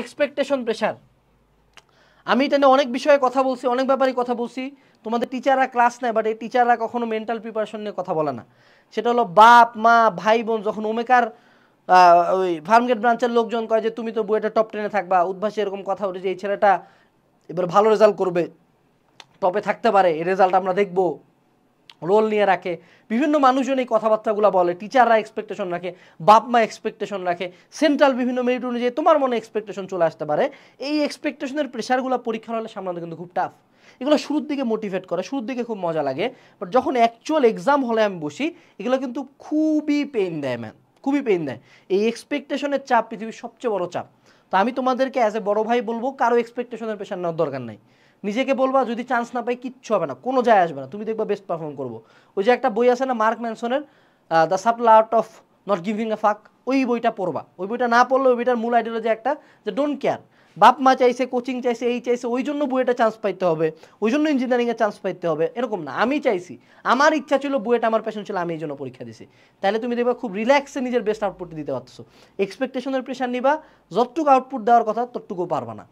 expectation pressure আমি এটা অনেক বিষয়ে কথা বলছি অনেক ব্যাপারে কথা বলছি তোমাদের টিচাররা ক্লাস নেয় বাট এই টিচাররা কখনো মেন্টাল প্রিপারেশন নিয়ে কথা বলে না সেটা হলো বাপ মা ভাই বোন যখন ওমেকার ওই ফার্মগেট ব্রাঞ্চের লোকজন কয় যে তুমি তো বইটা টপ টেনে থাকবা উদ্ভাসে এরকম কথা ওঠে যে এই ছেলেটা এবার ভালো রেজাল্ট করবে টপে থাকতে পারে এই রেজাল্ট আমরা দেখবো রোল নিয়ে রাখে বিভিন্ন মানুষজন এই কথাবার্তাগুলো বলে টিচাররা এক্সপেকটেশন রাখে বাপ মা এক্সপেকটেশন রাখে সেন্ট্রাল বিভিন্ন মেরিট অনুযায়ী তোমার মনে এক্সপেকটেশন চলে আসতে পারে এই এক্সপেকটেশনের প্রেশারগুলো পরীক্ষা হলে সামলাতে কিন্তু খুব টাফ এগুলো শুরুর দিকে মোটিভেট করে শুরুর দিকে খুব মজা লাগে বাট যখন অ্যাকচুয়াল এক্সাম হলে আমি বসি এগুলো কিন্তু খুবই পেন দেয় ম্যান খুবই পেন দেয় এই এক্সপেকটেশনের চাপ পৃথিবীর সবচেয়ে বড় চাপ তো আমি তোমাদেরকে অ্যাজ এ বড় ভাই বলবো কারো এক্সপেকটেশনের প্রেশার নেওয়ার দরকার নাই নিজেকে বলবা যদি চান্স না পাই কিচ্ছু হবে না কোনো যায় আসবে না তুমি দেখবা বেস্ট পারফর্ম করবো ওই যে একটা বই আছে না মার্ক ম্যানসনের the subtle art of not giving a fuck ওই বইটা পড়বা ওই বইটা না পড়লে ওই বইটার মূল যে একটা যে ডোন্ট কেয়ার বাপ মা চাইছে কোচিং চাইছে এই চাইছে ওই জন্য বইয়েটা চান্স পাইতে হবে ওই জন্য ইঞ্জিনিয়ারিংয়ে চান্স পাইতে হবে এরকম না আমি চাইছি আমার ইচ্ছা ছিল বইয়েটা আমার প্যাশন ছিল আমি এই জন্য পরীক্ষা দিছি তাহলে তুমি দেখবা খুব রিল্যাক্সে নিজের বেস্ট আউটপুট দিতে পারছো এক্সপেকটেশনের প্রেশার নিবা যতটুকু আউটপুট দেওয়ার কথা ততটুকু পারবা না